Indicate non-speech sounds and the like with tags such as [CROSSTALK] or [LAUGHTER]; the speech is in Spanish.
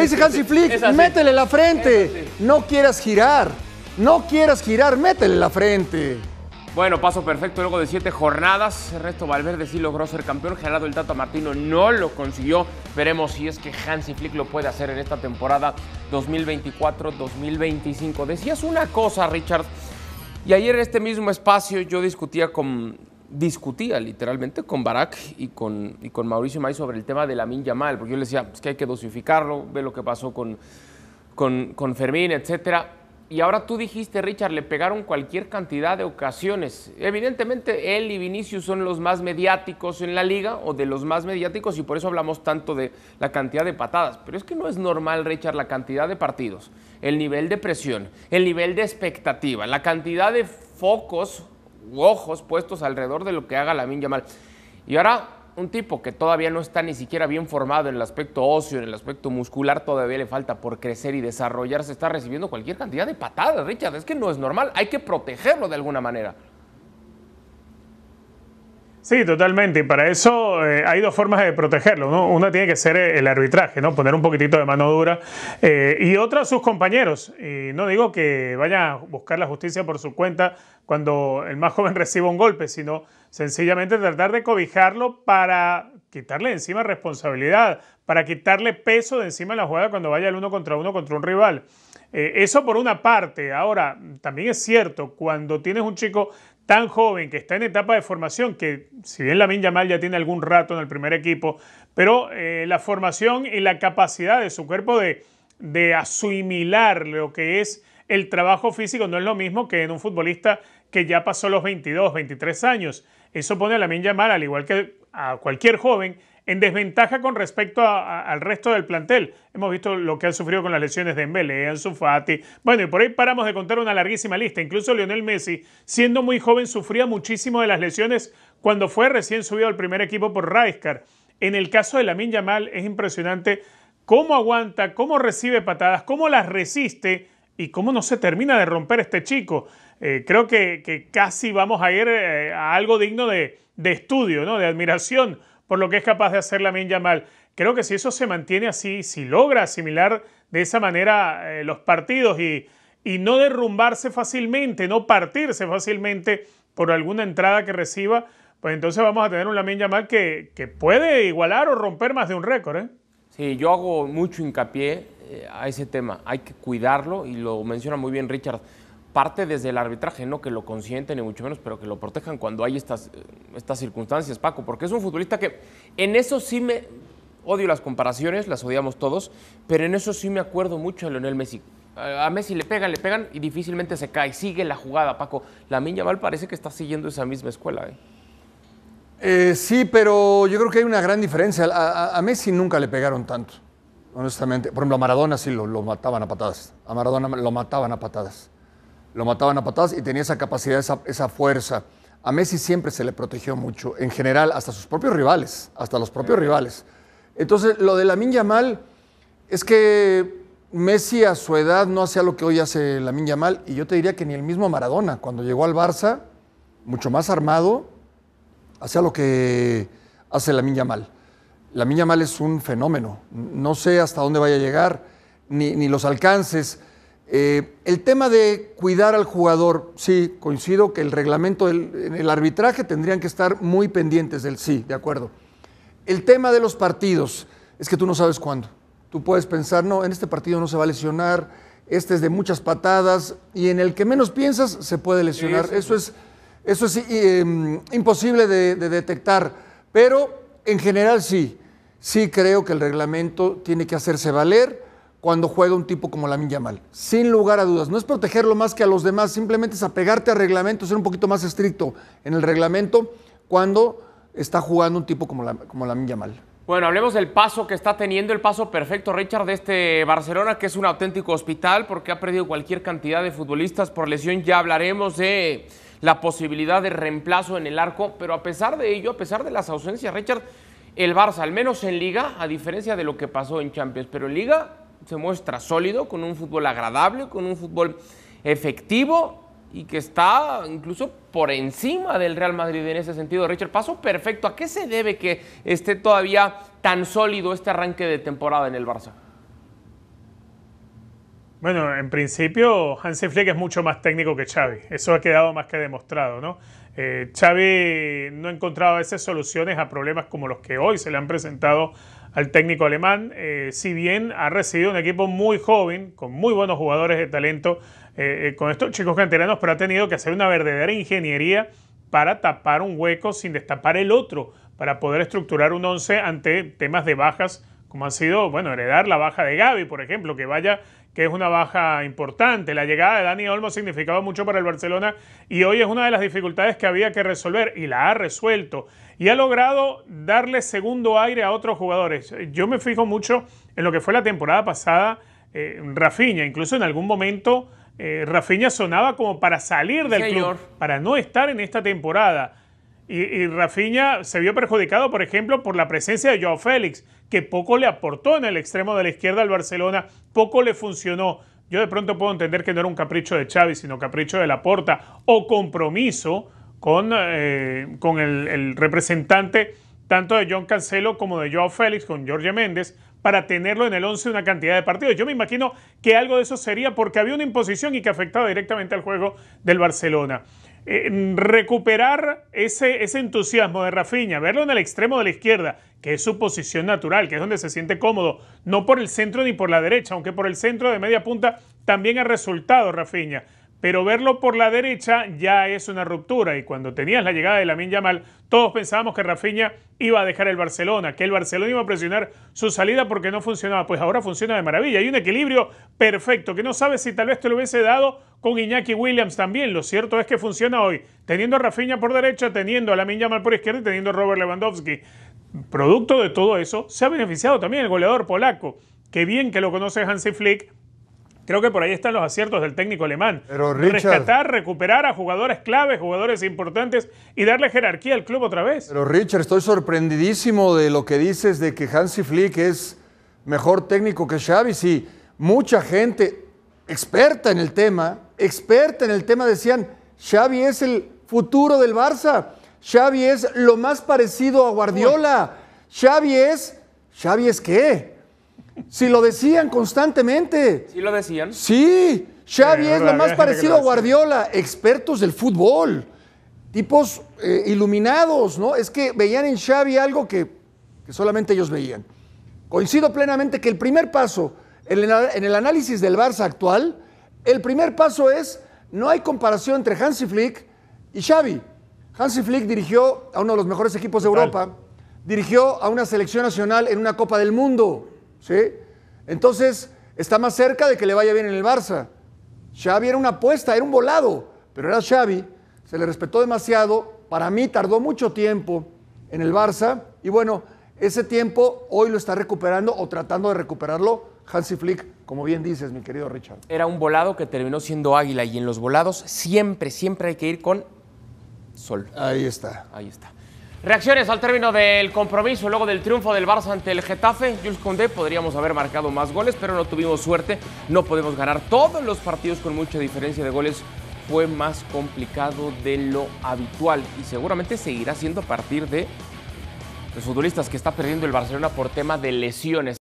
dice Hansi Flick? Métele la frente. No quieras girar. No quieras girar, métele la frente. Bueno, paso perfecto luego de siete jornadas. resto Valverde sí logró ser campeón. Gerardo el Tata Martino no lo consiguió. Veremos si es que Hansi Flick lo puede hacer en esta temporada 2024-2025. Decías una cosa, Richard, y ayer en este mismo espacio yo discutía con, discutía literalmente con Barack y con, con Mauricio May sobre el tema de la min mal, porque yo le decía es pues que hay que dosificarlo, ve lo que pasó con, con, con Fermín, etcétera. Y ahora tú dijiste, Richard, le pegaron cualquier cantidad de ocasiones. Evidentemente, él y Vinicius son los más mediáticos en la liga o de los más mediáticos y por eso hablamos tanto de la cantidad de patadas. Pero es que no es normal, Richard, la cantidad de partidos, el nivel de presión, el nivel de expectativa, la cantidad de focos ojos puestos alrededor de lo que haga la Lamin mal. Y ahora un tipo que todavía no está ni siquiera bien formado en el aspecto óseo, en el aspecto muscular, todavía le falta por crecer y desarrollarse, está recibiendo cualquier cantidad de patadas, Richard. Es que no es normal, hay que protegerlo de alguna manera. Sí, totalmente. Y para eso eh, hay dos formas de protegerlo. Una tiene que ser eh, el arbitraje, ¿no? poner un poquitito de mano dura. Eh, y otra sus compañeros. Y no digo que vayan a buscar la justicia por su cuenta cuando el más joven [LAUGHS] reciba un golpe, sino sencillamente tratar de cobijarlo para quitarle encima responsabilidad, para quitarle peso de encima la jugada cuando vaya el uno contra uno contra un rival. eso por una parte. Ahora, también es cierto, cuando tienes un chico tan joven, que está en etapa de formación, que si bien Lamin Yamal ya tiene algún rato en el primer equipo, pero eh, la formación y la capacidad de su cuerpo de, de asimilar lo que es el trabajo físico no es lo mismo que en un futbolista que ya pasó los 22, 23 años. Eso pone a Lamin Yamal, al igual que a cualquier joven, en desventaja con respecto al resto del plantel. Hemos visto lo que han sufrido con las lesiones de Embele, Ansu Fati. Bueno, y por ahí paramos de contar una larguísima lista. Incluso Lionel Messi, siendo muy joven, sufría muchísimo de las lesiones cuando fue recién subido al primer equipo por Rijkaard. En el caso de Lamin Yamal es impresionante cómo aguanta, cómo recibe patadas, cómo las resiste y cómo no se termina de romper este chico. Eh, creo que, casi vamos a ir eh, a algo digno de, de estudio, ¿no? de admiración por lo que es capaz de hacer Lamin Yamal. Creo que si eso se mantiene así, si logra asimilar de esa manera eh, los partidos y, no derrumbarse fácilmente, no partirse fácilmente por alguna entrada que reciba, pues entonces vamos a tener una Lamin Yamal que, puede igualar o romper más de un récord. ¿eh? Sí, yo hago mucho hincapié eh, a ese tema. Hay que cuidarlo y lo menciona muy bien Richard parte desde el arbitraje, no que lo consienten ni mucho menos, pero que lo protejan cuando hay estas, eh, estas circunstancias, Paco, porque es un futbolista que en eso sí me odio las comparaciones, las odiamos todos, pero en eso sí me acuerdo mucho a Leonel Messi. A Messi le pegan, le pegan y difícilmente se cae, sigue la jugada, Paco. La Mal parece que está siguiendo esa misma escuela. ¿eh? ¿eh? sí, pero yo creo que hay una gran diferencia. A, Messi nunca le pegaron tanto, honestamente. Por ejemplo, a Maradona sí lo, lo mataban a patadas. A Maradona lo mataban a patadas lo mataban a patadas y tenía esa capacidad, esa, fuerza. A Messi siempre se le protegió mucho, en general, hasta sus propios rivales, hasta los propios rivales. Entonces, lo de la Minya Mal, es que Messi a su edad no hacía lo que hoy hace la Minya Mal y yo te diría que ni el mismo Maradona, cuando llegó al Barça, mucho más armado, hacía lo que hace la Mal. La Minya Mal es un fenómeno, no sé hasta dónde vaya a llegar, ni, ni los alcances. Eh, el tema de cuidar al jugador, sí, coincido que el reglamento en el arbitraje tendrían que estar muy pendientes del sí, de acuerdo. El tema de los partidos, es que tú no sabes cuándo. Tú puedes pensar, no, en este partido no se va a lesionar, este es de muchas patadas, y en el que menos piensas se puede lesionar. eso, es, eso es em, imposible de detectar, pero en general sí, sí creo que el reglamento tiene que hacerse valer cuando juega un tipo como la Yamal. Sin lugar a dudas. No es protegerlo más que a los demás, simplemente es apegarte a reglamentos ser un poquito más estricto en el reglamento cuando está jugando un tipo como, la, como Mal Bueno, hablemos del paso que está teniendo, el paso perfecto, Richard, de este Barcelona, que es un auténtico hospital porque ha perdido cualquier cantidad de futbolistas por lesión. Ya hablaremos de la posibilidad de reemplazo en el arco, pero a pesar de ello, a pesar de las ausencias, Richard, el Barça, al menos en Liga, a diferencia de lo que pasó en Champions, pero en Liga se muestra sólido, con un fútbol agradable, con un fútbol efectivo y que está incluso por encima del Real Madrid en ese sentido. Richard, paso perfecto. ¿A qué se debe que esté todavía tan sólido este arranque de temporada en el Barça? Bueno, en principio Hansi Flick es mucho más técnico que Xavi. Eso ha quedado más que demostrado, ¿no? Eh, Xavi no encontraba a veces soluciones a problemas como los que hoy se le han presentado al técnico alemán, eh, si bien ha recibido un equipo muy joven, con muy buenos jugadores de talento, eh, eh, con estos chicos canteranos, pero ha tenido que hacer una verdadera ingeniería para tapar un hueco sin destapar el otro, para poder estructurar un once ante temas de bajas, como han sido, bueno, heredar la baja de Gaby, por ejemplo, que vaya que es una baja importante. La llegada de Dani Olmo significaba mucho para el Barcelona y hoy es una de las dificultades que había que resolver y la ha resuelto. Y ha logrado darle segundo aire a otros jugadores. Yo me fijo mucho en lo que fue la temporada pasada, eh, Rafinha, incluso en algún momento eh, Rafinha sonaba como para salir del club, para no estar en esta temporada. Y, y Rafinha se vio perjudicado, por ejemplo, por la presencia de Joao Félix que poco le aportó en el extremo de la izquierda al Barcelona, poco le funcionó. Yo de pronto puedo entender que no era un capricho de Xavi, sino capricho de la Porta o compromiso con, eh, con el, representante tanto de John Cancelo como de Joao Félix, con Jorge Méndez, para tenerlo en el 11 una cantidad de partidos. Yo me imagino que algo de eso sería porque había una imposición y que afectaba directamente al juego del Barcelona. Eh, recuperar ese, ese entusiasmo de Rafiña, verlo en el extremo de la izquierda, que es su posición natural, que es donde se siente cómodo, no por el centro ni por la derecha, aunque por el centro de media punta también ha resultado Rafiña. Pero verlo por la derecha ya es una ruptura y cuando tenías la llegada de Lamin Yamal, todos pensábamos que Rafinha iba a dejar el Barcelona, que el Barcelona iba a presionar su salida porque no funcionaba. Pues ahora funciona de maravilla. Hay un equilibrio perfecto que no sabes si tal vez te lo hubiese dado con Iñaki Williams también. Lo cierto es que funciona hoy, teniendo a Rafinha por derecha, teniendo a Lamin Yamal por izquierda y teniendo a Robert Lewandowski. Producto de todo eso, se ha beneficiado también el goleador polaco. Qué bien que lo conoce Hansi Flick, Creo que por ahí están los aciertos del técnico alemán. Rescatar, recuperar a jugadores claves, jugadores importantes y darle jerarquía al club otra vez. Pero Richard, estoy sorprendidísimo de lo que dices de que Hansi Flick es mejor técnico que Xavi. Sí, mucha gente experta en el tema, experta en el tema, decían, Xavi es el futuro del Barça. Xavi es lo más parecido a Guardiola. Xavi es... ¿Xavi es qué? Si lo decían constantemente. ¿Sí lo decían? Sí. Xavi es lo más parecido a Guardiola, expertos del fútbol, tipos eh, iluminados, ¿no? Es que veían en Xavi algo que, solamente ellos veían. Coincido plenamente que el primer paso, en el, análisis del Barça actual, el primer paso es, no hay comparación entre Hansi Flick y Xavi. Hansi Flick dirigió a uno de los mejores equipos de Europa, dirigió a una selección nacional en una Copa del Mundo ¿sí? Entonces, está más cerca de que le vaya bien en el Barça. Xavi era una apuesta, era un volado, pero era Xavi, se le respetó demasiado, para mí tardó mucho tiempo en el Barça y bueno, ese tiempo hoy lo está recuperando o tratando de recuperarlo Hansi Flick, como bien dices, mi querido Richard. Era un volado que terminó siendo águila y en los volados siempre, siempre hay que ir con sol. Ahí está. Ahí está. Reacciones al término del compromiso, luego del triunfo del Barça ante el Getafe. Jules Condé podríamos haber marcado más goles, pero no tuvimos suerte. No podemos ganar todos los partidos con mucha diferencia de goles. Fue más complicado de lo habitual y seguramente seguirá siendo a partir de los futbolistas que está perdiendo el Barcelona por tema de lesiones.